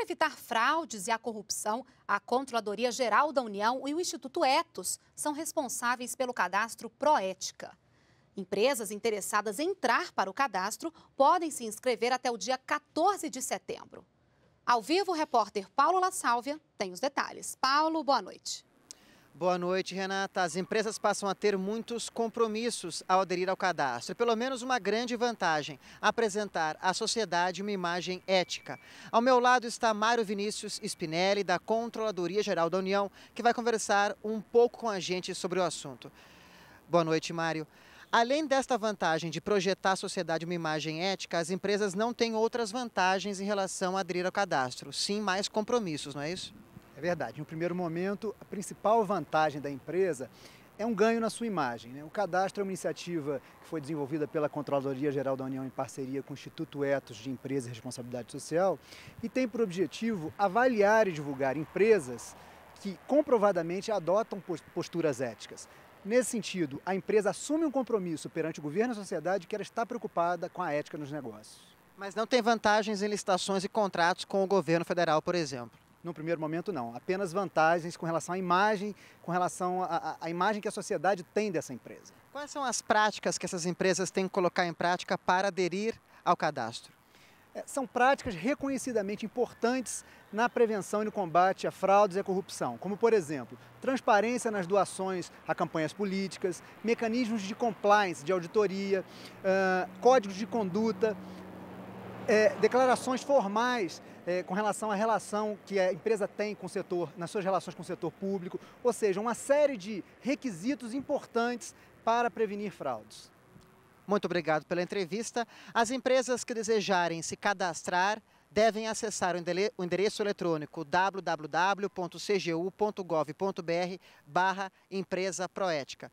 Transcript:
Para evitar fraudes e a corrupção, a Controladoria Geral da União e o Instituto Etos são responsáveis pelo cadastro Proética. Empresas interessadas em entrar para o cadastro podem se inscrever até o dia 14 de setembro. Ao vivo, o repórter Paulo La Sálvia tem os detalhes. Paulo, boa noite. Boa noite, Renata. As empresas passam a ter muitos compromissos ao aderir ao cadastro. Pelo menos uma grande vantagem: apresentar à sociedade uma imagem ética. Ao meu lado está Mário Vinícius Spinelli, da Controladoria Geral da União, que vai conversar um pouco com a gente sobre o assunto. Boa noite, Mário. Além desta vantagem de projetar à sociedade uma imagem ética, as empresas não têm outras vantagens em relação a aderir ao cadastro, sim mais compromissos, não é isso? É verdade. No primeiro momento, a principal vantagem da empresa é um ganho na sua imagem. Né? O cadastro é uma iniciativa que foi desenvolvida pela Controladoria Geral da União em parceria com o Instituto Etos de Empresa e Responsabilidade Social e tem por objetivo avaliar e divulgar empresas que comprovadamente adotam posturas éticas. Nesse sentido, a empresa assume um compromisso perante o governo e a sociedade que ela está preocupada com a ética nos negócios. Mas não tem vantagens em licitações e contratos com o governo federal, por exemplo no primeiro momento, não. Apenas vantagens com relação à imagem, com relação à imagem que a sociedade tem dessa empresa. Quais são as práticas que essas empresas têm que colocar em prática para aderir ao cadastro? É, são práticas reconhecidamente importantes na prevenção e no combate a fraudes e à corrupção, como, por exemplo, transparência nas doações a campanhas políticas, mecanismos de compliance, de auditoria, uh, códigos de conduta, é, declarações formais é, com relação à relação que a empresa tem com o setor, nas suas relações com o setor público, ou seja, uma série de requisitos importantes para prevenir fraudes. Muito obrigado pela entrevista. As empresas que desejarem se cadastrar devem acessar o endereço eletrônico www.cgu.gov.br barra empresa proética.